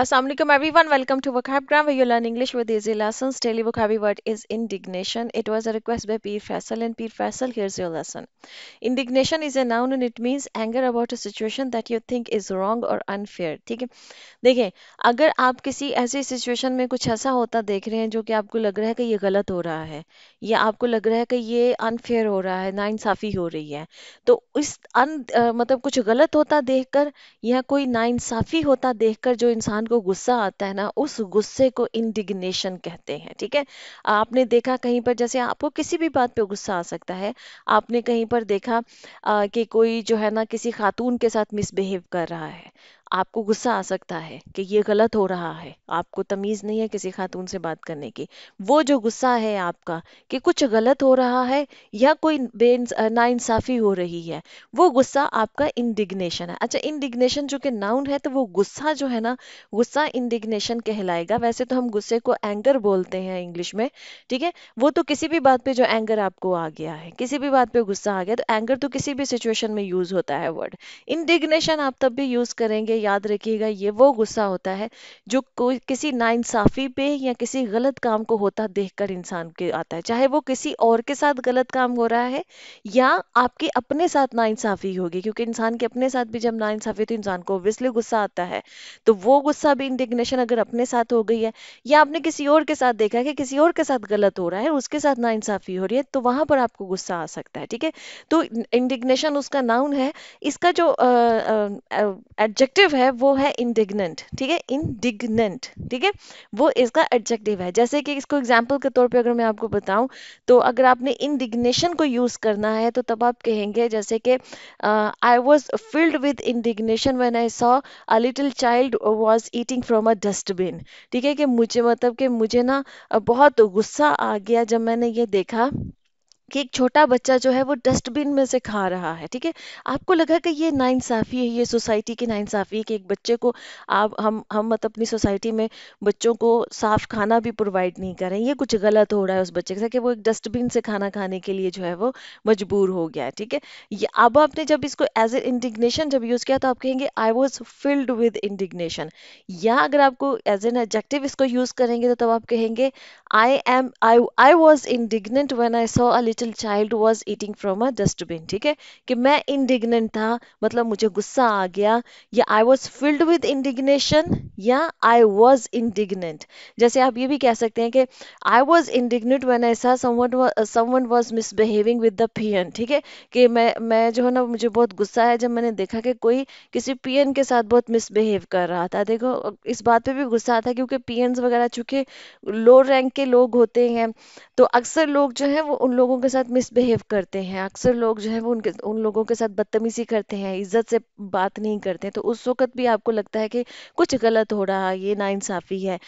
Assalamualaikum everyone welcome to vocabgram where you learn English with easy lessons daily vocabulary word is indignation it was a request by Peer Faisal and Peer Faisal here's your lesson indignation is a noun and it means anger about a situation that you think is wrong or unfair ठीक है देखिए अगर आप किसी ऐसे situation में कुछ ऐसा होता देख रहे हैं जो कि आपको लग रहा है कि ये गलत हो रहा है या आपको लग रहा है कि ये अनफेयर हो रहा है नाइंसाफी हो रही है तो इस अन मतलब कुछ गलत होता देखकर या कोई नाइंसाफी होता देखकर जो इंसान इंसान को गुस्सा आता है ना उस गुस्से को इंडिग्नेशन कहते हैं ठीक है आपने देखा कहीं पर जैसे आपको किसी भी बात पे गुस्सा आ सकता है आपने कहीं पर देखा आ, कि कोई जो है ना किसी खातून के साथ मिसबिहेव कर रहा है आपको गुस्सा आ सकता है कि ये गलत हो रहा है आपको तमीज़ नहीं है किसी खातून से बात करने की वो जो गुस्सा है आपका कि कुछ गलत हो रहा है या कोई बे नाइंसाफ़ी हो रही है वो गुस्सा आपका इंडिग्नेशन है अच्छा इंडिग्नेशन जो कि नाउन है तो वो गुस्सा जो है ना गुस्सा इंडिग्नेशन कहलाएगा वैसे तो हम गुस्से को एंगर बोलते हैं इंग्लिश में ठीक है वो तो किसी भी बात पे जो एंगर आपको आ गया है किसी भी बात पे गुस्सा आ गया तो एंगर तो किसी भी सिचुएशन में यूज़ होता है वर्ड इंडिग्नेशन आप तब भी यूज़ करेंगे याद रखिएगा ये वो गुस्सा होता है जो कोई किसी नाइंसाफ़ी पे या किसी गलत काम को होता देखकर इंसान के आता है चाहे वो किसी और के साथ गलत काम हो रहा है या आपके अपने साथ नाइंसाफ़ी होगी क्योंकि इंसान के अपने साथ भी जब नाइंसाफ़ी तो इंसान को ओबियसली गुस्सा आता है तो वो गुस्सा भी इंडिग्नेशन अगर अपने साथ हो गई है या आपने किसी और के साथ देखा कि किसी और के साथ गलत हो रहा है उसके साथ नाइंसाफ़ी हो रही है तो वहां पर आपको गुस्सा आ सकता है ठीक है तो इंडिग्नेशन उसका नाउन है इसका जो एडजेक्टिव एडजेक्टिव है वो है इंडिग्नेंट ठीक है इंडिग्नेंट ठीक है वो इसका एडजेक्टिव है जैसे कि इसको एग्जाम्पल के तौर पे अगर मैं आपको बताऊं तो अगर आपने इंडिग्नेशन को यूज करना है तो तब आप कहेंगे जैसे कि I was filled with indignation when I saw a little child was eating from a dustbin ठीक है कि मुझे मतलब कि मुझे ना बहुत गुस्सा आ गया जब मैंने ये देखा कि एक छोटा बच्चा जो है वो डस्टबिन में से खा रहा है ठीक है आपको लगा कि ये नाइंसाफ़ी है ये सोसाइटी की नाइंसाफ़ी है कि एक बच्चे को आप हम हम मतलब अपनी सोसाइटी में बच्चों को साफ खाना भी प्रोवाइड नहीं करें ये कुछ गलत हो रहा है उस बच्चे के साथ कि वो एक डस्टबिन से खाना खाने के लिए जो है वो मजबूर हो गया है ठीक है ये अब आपने जब इसको एज ए इंडिग्नेशन जब यूज़ किया तो आप कहेंगे I was filled with indignation या अगर आपको एज एन एडजेक्टिव इसको यूज़ करेंगे तो तब आप कहेंगे I am I I was indignant when I saw a little child was eating from a dustbin ठीक है कि मैं इंडिग्नेंट था मतलब मुझे गुस्सा आ गया या I was filled with indignation या आई वॉज इंडिग्नेंट जैसे आप ये भी कह सकते हैं कि आई वॉज इंडिग्नेंट वेन ऐसा someone was misbehaving with the peon ठीक है कि मैं मैं जो है ना मुझे बहुत गुस्सा है जब मैंने देखा कि कोई किसी पियन के साथ बहुत मिसबिहेव कर रहा था देखो इस बात पे भी गुस्सा आता है क्योंकि पियन वगैरह चूंकि लो रैंक के लोग होते हैं तो अक्सर लोग जो है वो उन लोगों के साथ मिसबिहेव करते हैं अक्सर लोग जो है वो उनके उन लोगों के साथ बदतमीजी करते हैं इज्जत से बात नहीं करते तो उस वक्त भी आपको लगता है कि कुछ गलत हो रहा है ये नाइंसाफ़ी है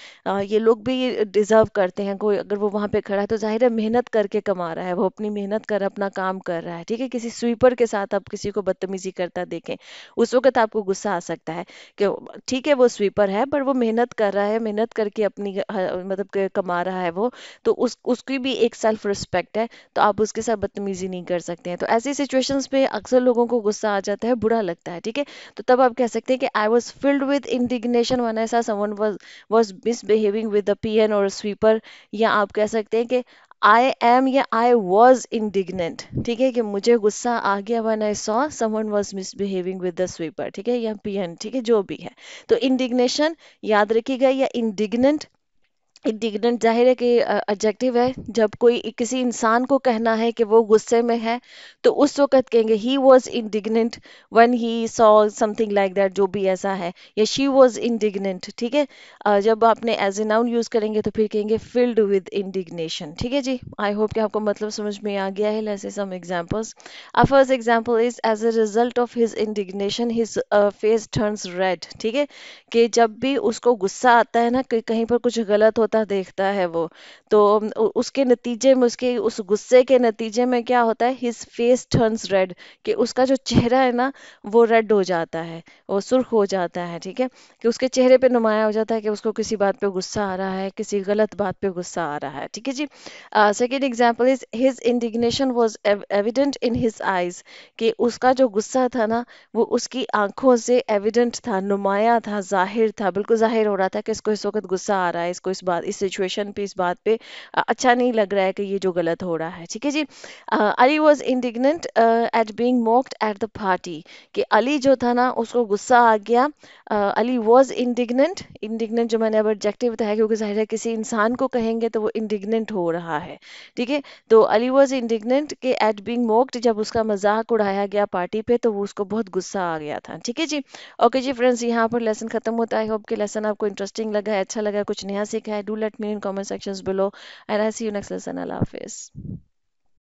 ये लोग भी डिज़र्व करते हैं कोई अगर वो वहाँ पे खड़ा है तो जाहिर है मेहनत करके कमा रहा है वो अपनी मेहनत कर अपना काम कर रहा है ठीक है किसी स्वीपर के साथ आप किसी को बदतमीजी करता देखें उस वक्त आपको गुस्सा आ सकता है कि ठीक है वो स्वीपर है पर वो मेहनत कर रहा है मेहनत करके अपनी मतलब कमा रहा है वो तो उस उसकी भी एक सेल्फ रिस्पेक्ट है तो आप उसके साथ बदतमीजी नहीं कर सकते हैं तो ऐसी सिचुएशंस पे अक्सर लोगों को गुस्सा आ जाता है बुरा लगता है ठीक है तो तब आप कह सकते हैं कि I was filled with indignation when ऐसा someone was misbehaving with the peon और स्वीपर या आप कह सकते हैं कि आई एम या आई वॉज इंडिग्नेंट ठीक है कि मुझे गुस्सा आ गया when I saw someone was misbehaving with the sweeper ठीक है या पी एन ठीक है जो भी है तो इंडिग्नेशन याद रखिएगा या इंडिग्नेंट इंडिग्नेंट जाहिर है कि एडजेक्टिव है जब कोई किसी इंसान को कहना है कि वो गुस्से में है तो उस वक्त कहेंगे he was indignant when he saw something like that जो भी ऐसा है या शी वॉज इंडिग्नेंट ठीक है जब आपने एज ए नाउन यूज़ करेंगे तो फिर कहेंगे फिल्ड विद इंडिग्नेशन ठीक है जी आई होप कि आपको मतलब समझ में आ गया है let's see some examples a first example is as a result of his indignation his face turns red ठीक है कि जब भी उसको गुस्सा आता है ना कहीं पर कुछ गलत होता होता देखता है वो तो उसके नतीजे में उसके उस गुस्से के नतीजे में क्या होता है हिज फेस टर्न्स रेड कि उसका जो चेहरा है ना वो रेड हो जाता है वो सुर्ख हो जाता है ठीक है कि उसके चेहरे पे नुमाया हो जाता है कि उसको किसी बात पे गुस्सा आ रहा है किसी गलत बात पे गुस्सा आ रहा है ठीक है जी second example is his indignation was evident in his eyes कि उसका जो गुस्सा था ना वो उसकी आंखों से एविडेंट था नुमाया था जाहिर था बिल्कुल जाहिर हो रहा था कि इसको इस वक्त गुस्सा आ रहा है इसको इस बात इस सिचुएशन पे इस बात पे अच्छा नहीं लग रहा है कि ये जो गलत हो रहा है ठीक है जी Ali was indignant at being mocked at the party कि अली जो था ना उसको गुस्सा आ गया अली वॉज इंडिग्नेंट इंडिग्नेंट जो मैंने अब ऑब्जेक्टिव बताया क्योंकि जाहिर है किसी इंसान को कहेंगे तो वो इंडिग्नेंट हो रहा है ठीक है तो अली वॉज इंडिग्नेंट के एट बींग मोक्ड जब उसका मजाक उड़ाया गया पार्टी पे तो वो उसको बहुत गुस्सा आ गया था ठीक है जी ओके जी फ्रेंड्स यहाँ पर लेसन खत्म होता है होप कि लेसन आपको इंटरेस्टिंग लगा है अच्छा लगा कुछ नया सीखा है do let me in comment sections below and i see you next lesson allah hafiz